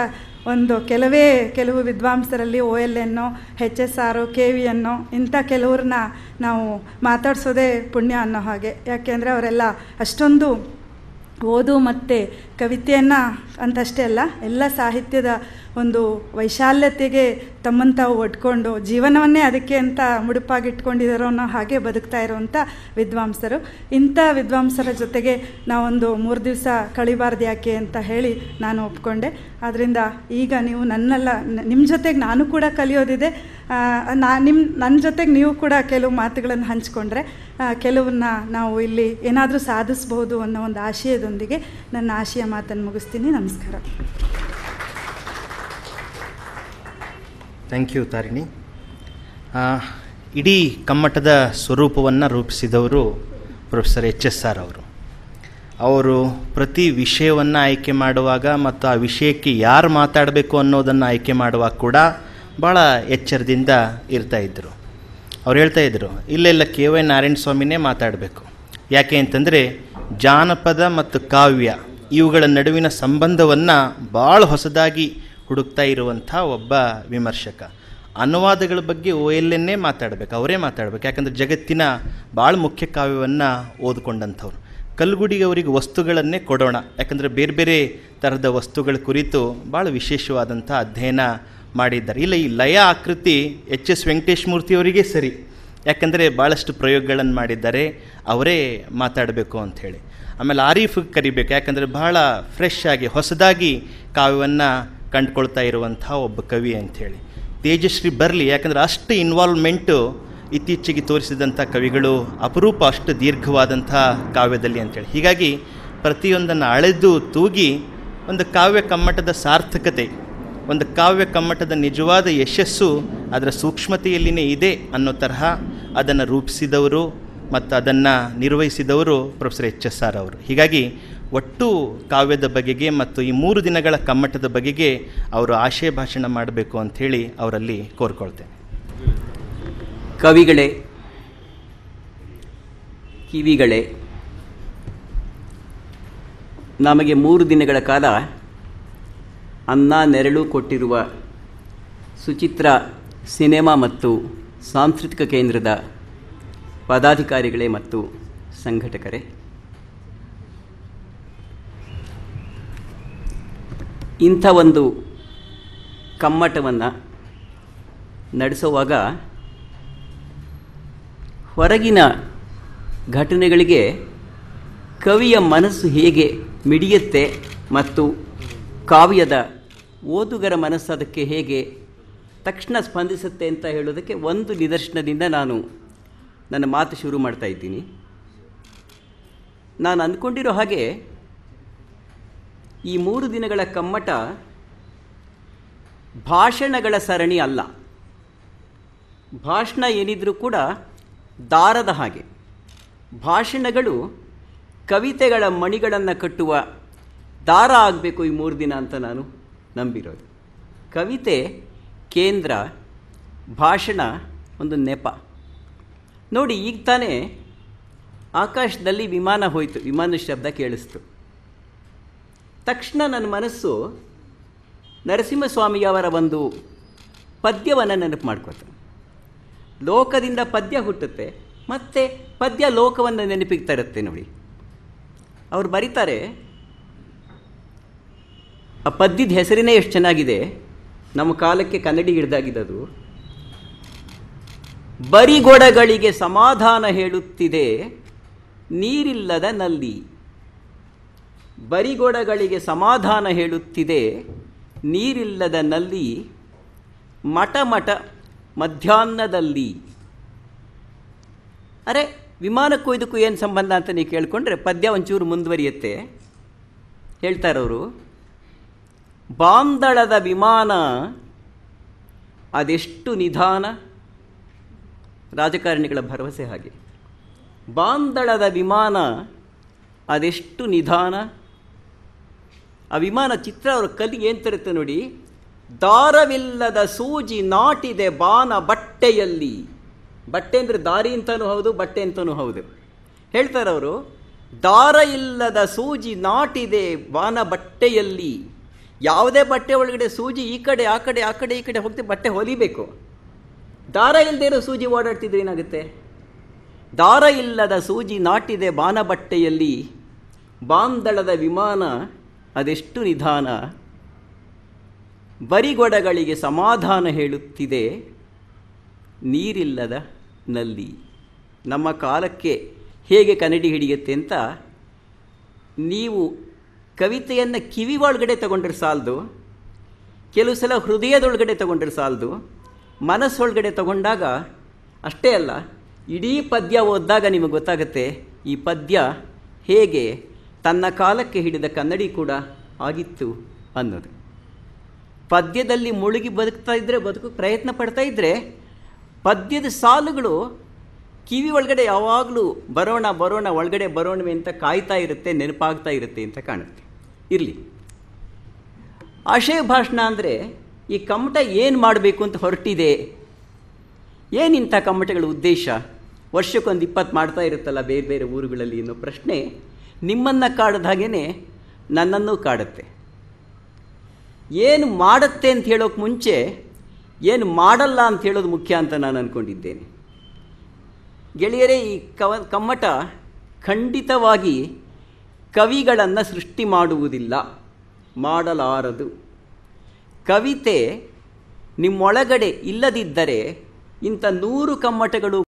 Speaker 3: ಒಂದು ಕೆಲವೇ ಕೆಲವು ವಿದ್ವಾಂಸರಲ್ಲಿ O L N H S R K V ಅನ್ನೋ ಇಂಥ ಕೆಲವ್ರನ್ನ ನಾವು ಮಾತಾಡಿಸೋದೇ ಪುಣ್ಯ ಅನ್ನೋ ಹಾಗೆ ಯಾಕೆಂದರೆ ಅವರೆಲ್ಲ ಅಷ್ಟೊಂದು ಓದು ಮತ್ತು ಕವಿತೆಯನ್ನು ಅಂತಷ್ಟೇ ಅಲ್ಲ ಎಲ್ಲ ಸಾಹಿತ್ಯದ ಒಂದು ವೈಶಾಲ್ಯತೆಗೆ ತಮ್ಮನ್ನು ತಾವು ಒಡ್ಕೊಂಡು ಜೀವನವನ್ನೇ ಅದಕ್ಕೆ ಅಂತ ಮುಡುಪಾಗಿಟ್ಕೊಂಡಿದ್ದಾರೋ ಅನ್ನೋ ಹಾಗೆ ಬದುಕ್ತಾ ಇರೋವಂಥ ವಿದ್ವಾಂಸರು ಇಂಥ ವಿದ್ವಾಂಸರ ಜೊತೆಗೆ ನಾವೊಂದು ಮೂರು ದಿವಸ ಕಳಿಬಾರ್ದು ಯಾಕೆ ಅಂತ ಹೇಳಿ ನಾನು ಒಪ್ಕೊಂಡೆ ಆದ್ದರಿಂದ ಈಗ ನೀವು ನನ್ನೆಲ್ಲ ನಿಮ್ಮ ಜೊತೆಗೆ ನಾನು ಕೂಡ ಕಲಿಯೋದಿದೆ ನಾ ನಿಮ್ಮ ನನ್ನ ಜೊತೆಗೆ ನೀವು ಕೂಡ ಕೆಲವು ಮಾತುಗಳನ್ನು ಹಂಚಿಕೊಂಡ್ರೆ ಕೆಲವನ್ನ ನಾವು ಇಲ್ಲಿ ಏನಾದರೂ ಸಾಧಿಸ್ಬೋದು ಅನ್ನೋ ಒಂದು ಆಶಯದೊಂದಿಗೆ ನನ್ನ ಆಶಯ ಮಾತನ್ನು ಮುಗಿಸ್ತೀನಿ ನಮಸ್ಕಾರ
Speaker 1: ಥ್ಯಾಂಕ್ ಯು ತಾರಿಣಿ ಇಡೀ ಕಮ್ಮಟದ ಸ್ವರೂಪವನ್ನು ರೂಪಿಸಿದವರು ಪ್ರೊಫೆಸರ್ ಎಚ್ ಎಸ್ ಆರ್ ಅವರು ಅವರು ಪ್ರತಿ ವಿಷಯವನ್ನು ಆಯ್ಕೆ ಮಾಡುವಾಗ ಮತ್ತು ಆ ವಿಷಯಕ್ಕೆ ಯಾರು ಮಾತಾಡಬೇಕು ಅನ್ನೋದನ್ನು ಆಯ್ಕೆ ಮಾಡುವಾಗ ಕೂಡ ಭಾಳ ಎಚ್ಚರದಿಂದ ಇರ್ತಾಯಿದ್ರು ಅವ್ರು ಹೇಳ್ತಾಯಿದ್ರು ಇಲ್ಲೆಲ್ಲ ಕೆ ವೈ ನಾರಾಯಣ ಸ್ವಾಮಿನೇ ಮಾತಾಡಬೇಕು ಯಾಕೆ ಅಂತಂದರೆ ಜಾನಪದ ಮತ್ತು ಕಾವ್ಯ ಇವುಗಳ ನಡುವಿನ ಸಂಬಂಧವನ್ನು ಭಾಳ ಹೊಸದಾಗಿ ಹುಡುಕ್ತಾ ಇರುವಂಥ ಒಬ್ಬ ವಿಮರ್ಶಕ ಅನುವಾದಗಳ ಬಗ್ಗೆ ಓ ಎಲ್ಲೆನ್ನೇ ಮಾತಾಡಬೇಕು ಅವರೇ ಮಾತಾಡಬೇಕು ಯಾಕಂದರೆ ಜಗತ್ತಿನ ಭಾಳ ಮುಖ್ಯ ಕಾವ್ಯವನ್ನು ಓದ್ಕೊಂಡಂಥವ್ರು ಕಲ್ಗುಡಿ ಅವರಿಗೆ ವಸ್ತುಗಳನ್ನೇ ಕೊಡೋಣ ಯಾಕಂದರೆ ಬೇರೆ ಬೇರೆ ಥರದ ವಸ್ತುಗಳ ಕುರಿತು ಭಾಳ ವಿಶೇಷವಾದಂಥ ಅಧ್ಯಯನ ಮಾಡಿದ್ದಾರೆ ಇಲ್ಲ ಈ ಲಯ ಆಕೃತಿ ಎಚ್ ಎಸ್ ವೆಂಕಟೇಶ್ ಮೂರ್ತಿಯವರಿಗೆ ಸರಿ ಯಾಕಂದರೆ ಭಾಳಷ್ಟು ಪ್ರಯೋಗಗಳನ್ನು ಮಾಡಿದ್ದಾರೆ ಅವರೇ ಮಾತಾಡಬೇಕು ಅಂಥೇಳಿ ಆಮೇಲೆ ಆರೀಫ್ ಕರಿಬೇಕು ಯಾಕಂದರೆ ಭಾಳ ಫ್ರೆಶ್ ಆಗಿ ಹೊಸದಾಗಿ ಕಾವ್ಯವನ್ನು ಕಂಡುಕೊಳ್ತಾ ಇರುವಂಥ ಒಬ್ಬ ಕವಿ ಅಂಥೇಳಿ ತೇಜಶ್ರೀ ಬರಲಿ ಯಾಕಂದರೆ ಅಷ್ಟು ಇನ್ವಾಲ್ವ್ಮೆಂಟು ಇತ್ತೀಚೆಗೆ ತೋರಿಸಿದಂಥ ಕವಿಗಳು ಅಪರೂಪ ಅಷ್ಟು ದೀರ್ಘವಾದಂಥ ಕಾವ್ಯದಲ್ಲಿ ಅಂಥೇಳಿ ಹೀಗಾಗಿ ಪ್ರತಿಯೊಂದನ್ನು ಅಳೆದು ತೂಗಿ ಒಂದು ಕಾವ್ಯ ಕಮ್ಮಟದ ಸಾರ್ಥಕತೆ ಒಂದು ಕಾವ್ಯ ಕಮ್ಮಟದ ನಿಜವಾದ ಯಶಸ್ಸು ಅದರ ಸೂಕ್ಷ್ಮತೆಯಲ್ಲಿನೇ ಇದೆ ಅನ್ನೋ ತರಹ ಅದನ್ನು ರೂಪಿಸಿದವರು ಮತ್ತು ಅದನ್ನು ನಿರ್ವಹಿಸಿದವರು ಪ್ರೊಫೆಸರ್ ಎಚ್ ಎಸ್ ಆರ್ ಅವರು ಹೀಗಾಗಿ ಒಟ್ಟು ಕಾವ್ಯದ ಬಗೆಗೆ ಮತ್ತು ಈ ಮೂರು ದಿನಗಳ ಕಮ್ಮಟದ ಬಗೆಗೆ ಅವರು ಆಶಯ ಭಾಷಣ ಮಾಡಬೇಕು ಅಂಥೇಳಿ
Speaker 4: ಅವರಲ್ಲಿ ಕೋರ್ಕೊಳ್ತೇನೆ ಕವಿಗಳೇ ಕಿವಿಗಳೇ ನಮಗೆ ಮೂರು ದಿನಗಳ ಕಾಲ ಅನ್ನ ನೆರಳು ಕೊಟ್ಟಿರುವ ಸುಚಿತ್ರ ಸಿನೆಮಾ ಮತ್ತು ಸಾಂಸ್ಕೃತಿಕ ಕೇಂದ್ರದ ಪದಾಧಿಕಾರಿಗಳೇ ಮತ್ತು ಸಂಘಟಕರೇ ಇಂಥ ಒಂದು ಕಮ್ಮಟವನ್ನು ನಡೆಸುವಾಗ ಹೊರಗಿನ ಘಟನೆಗಳಿಗೆ ಕವಿಯ ಮನಸ್ಸು ಹೇಗೆ ಮಿಡಿಯುತ್ತೆ ಮತ್ತು ಕಾವ್ಯದ ಓದುಗರ ಮನಸ್ಸು ಅದಕ್ಕೆ ಹೇಗೆ ತಕ್ಷಣ ಸ್ಪಂದಿಸುತ್ತೆ ಅಂತ ಹೇಳೋದಕ್ಕೆ ಒಂದು ನಿದರ್ಶನದಿಂದ ನಾನು ನನ್ನ ಮಾತು ಶುರು ಮಾಡ್ತಾ ಇದ್ದೀನಿ ನಾನು ಅಂದ್ಕೊಂಡಿರೋ ಹಾಗೆ ಈ ಮೂರು ದಿನಗಳ ಕಮ್ಮಟ ಭಾಷಣಗಳ ಸರಣಿ ಅಲ್ಲ ಭಾಷಣ ಏನಿದ್ರೂ ಕೂಡ ದಾರದ ಹಾಗೆ ಭಾಷಣಗಳು ಕವಿತೆಗಳ ಮಣಿಗಳನ್ನು ಕಟ್ಟುವ ದಾರ ಆಗಬೇಕು ಈ ಮೂರು ದಿನ ಅಂತ ನಾನು ನಂಬಿರೋದು ಕವಿತೆ ಕೇಂದ್ರ ಭಾಷಣ ಒಂದು ನೆಪ ನೋಡಿ ಈಗ ತಾನೇ ಆಕಾಶದಲ್ಲಿ ವಿಮಾನ ಹೋಯಿತು ವಿಮಾನ ಶಬ್ದ ಕೇಳಿಸ್ತು ತಕ್ಷಣ ನನ್ನ ಮನಸ್ಸು ನರಸಿಂಹಸ್ವಾಮಿಯವರ ಒಂದು ಪದ್ಯವನ್ನು ನೆನಪು ಮಾಡ್ಕೊಳ್ತೇನೆ ಲೋಕದಿಂದ ಪದ್ಯ ಹುಟ್ಟುತ್ತೆ ಮತ್ತು ಪದ್ಯ ಲೋಕವನ್ನು ನೆನಪಿಗೆ ತರುತ್ತೆ ನೋಡಿ ಅವರು ಬರೀತಾರೆ ಆ ಪದ್ಯದ ಹೆಸರಿನೇ ಎಷ್ಟು ಚೆನ್ನಾಗಿದೆ ನಮ್ಮ ಕಾಲಕ್ಕೆ ಕನ್ನಡಿ ಹಿಡ್ದಾಗಿದ್ದದು ಬರಿಗೊಡಗಳಿಗೆ ಸಮಾಧಾನ ಹೇಳುತ್ತಿದೆ ನೀರಿಲ್ಲದ ನಲ್ಲಿ ಬರಿಗೊಡಗಳಿಗೆ ಸಮಾಧಾನ ಹೇಳುತ್ತಿದೆ ನೀರಿಲ್ಲದ ನಲ್ಲಿ ಮಠ ಮಠ ಮಧ್ಯಾಹ್ನದಲ್ಲಿ ಅರೆ ವಿಮಾನಕ್ಕೂ ಇದಕ್ಕೂ ಏನು ಸಂಬಂಧ ಅಂತ ನೀವು ಕೇಳಿಕೊಂಡ್ರೆ ಪದ್ಯ ಒಂಚೂರು ಮುಂದುವರಿಯುತ್ತೆ ಹೇಳ್ತಾರವರು ಬಾಂದಳದ ವಿಮಾನ ಅದೆಷ್ಟು ನಿಧಾನ ರಾಜಕಾರಣಿಗಳ ಭರವಸೆ ಹಾಗೆ ಬಾಂದಳದ ವಿಮಾನ ಅದೆಷ್ಟು ನಿಧಾನ ಆ ವಿಮಾನ ಚಿತ್ರ ಅವರ ಕಲಿ ಏನು ತರುತ್ತೆ ನೋಡಿ ದಾರವಿಲ್ಲದ ಸೂಜಿ ನಾಟಿದೆ ಬಾನ ಬಟ್ಟೆಯಲ್ಲಿ ಬಟ್ಟೆ ಅಂದರೆ ದಾರಿ ಅಂತಲೂ ಹೌದು ಬಟ್ಟೆ ಅಂತಲೂ ಹೌದು ಹೇಳ್ತಾರೆ ಅವರು ದಾರ ಇಲ್ಲದ ಸೂಜಿ ನಾಟಿದೆ ಬಾನ ಬಟ್ಟೆಯಲ್ಲಿ ಯಾವುದೇ ಬಟ್ಟೆ ಒಳಗಡೆ ಸೂಜಿ ಈ ಕಡೆ ಆ ಕಡೆ ಆ ಕಡೆ ಈ ಕಡೆ ಹೋಗ್ತಿ ಬಟ್ಟೆ ಹೊಲಿಬೇಕು ದಾರ ಇಲ್ಲದೆ ಇರೋ ಸೂಜಿ ಓಡಾಡ್ತಿದ್ರೆ ಏನಾಗುತ್ತೆ ದಾರ ಇಲ್ಲದ ಸೂಜಿ ನಾಟಿದೆ ಬಾನ ಬಟ್ಟೆಯಲ್ಲಿ ಬಾಂದಳದ ವಿಮಾನ ಅದೆಷ್ಟು ನಿಧಾನ ಬರಿಗೊಡಗಳಿಗೆ ಸಮಾಧಾನ ಹೇಳುತ್ತಿದೆ ನೀರಿಲ್ಲದ ನಲ್ಲಿ ನಮ್ಮ ಕಾಲಕ್ಕೆ ಹೇಗೆ ಕನ್ನಡಿ ಹಿಡಿಯುತ್ತೆ ಅಂತ ನೀವು ಕವಿತೆಯನ್ನು ಕಿವಿ ಒಳಗಡೆ ತಗೊಂಡ್ರೆ ಸಾಲದು ಕೆಲವು ಸಲ ಹೃದಯದೊಳಗಡೆ ತಗೊಂಡ್ರೆ ಸಾಲದು ಮನಸ್ಸೊಳಗಡೆ ತಗೊಂಡಾಗ ಅಷ್ಟೇ ಅಲ್ಲ ಇಡೀ ಪದ್ಯ ಓದಿದಾಗ ನಿಮಗೆ ಗೊತ್ತಾಗುತ್ತೆ ಈ ಪದ್ಯ ಹೇಗೆ ತನ್ನ ಕಾಲಕ್ಕೆ ಹಿಡಿದ ಕನ್ನಡಿ ಕೂಡ ಆಗಿತ್ತು ಅನ್ನೋದು ಪದ್ಯದಲ್ಲಿ ಮುಳುಗಿ ಬದುಕ್ತಾ ಇದ್ದರೆ ಬದುಕು ಪ್ರಯತ್ನ ಪಡ್ತಾ ಇದ್ದರೆ ಪದ್ಯದ ಸಾಲುಗಳು ಕಿವಿ ಒಳಗಡೆ ಯಾವಾಗಲೂ ಬರೋಣ ಬರೋಣ ಒಳಗಡೆ ಬರೋಣವೆ ಅಂತ ಕಾಯ್ತಾ ಇರುತ್ತೆ ನೆನಪಾಗ್ತಾ ಇರುತ್ತೆ ಅಂತ ಕಾಣುತ್ತೆ ಇರಲಿ ಆಶಯ ಭಾಷಣ ಅಂದರೆ ಈ ಕಮಟ ಏನು ಮಾಡಬೇಕು ಅಂತ ಹೊರಟಿದೆ ಏನಿಂಥ ಕಮಟಗಳ ಉದ್ದೇಶ ವರ್ಷಕ್ಕೊಂದು ಇಪ್ಪತ್ತು ಮಾಡ್ತಾ ಇರುತ್ತಲ್ಲ ಬೇರೆ ಬೇರೆ ಊರುಗಳಲ್ಲಿ ಅನ್ನೋ ಪ್ರಶ್ನೆ ನಿಮ್ಮನ್ನು ಕಾಡದ ಹಾಗೇ ನನ್ನನ್ನು ಕಾಡುತ್ತೆ ಏನು ಮಾಡುತ್ತೆ ಅಂತ ಹೇಳೋಕ್ಕೆ ಮುಂಚೆ ಏನು ಮಾಡಲ್ಲ ಅಂತ ಹೇಳೋದು ಮುಖ್ಯ ಅಂತ ನಾನು ಅಂದ್ಕೊಂಡಿದ್ದೇನೆ ಗೆಳೆಯರೇ ಈ ಕವ ಕಮ್ಮಟ ಖಂಡಿತವಾಗಿ ಕವಿಗಳನ್ನು ಸೃಷ್ಟಿ ಮಾಡುವುದಿಲ್ಲ ಮಾಡಲಾರದು ಕವಿತೆ ನಿಮ್ಮೊಳಗಡೆ ಇಲ್ಲದಿದ್ದರೆ ಇಂಥ ನೂರು ಕಮ್ಮಟಗಳು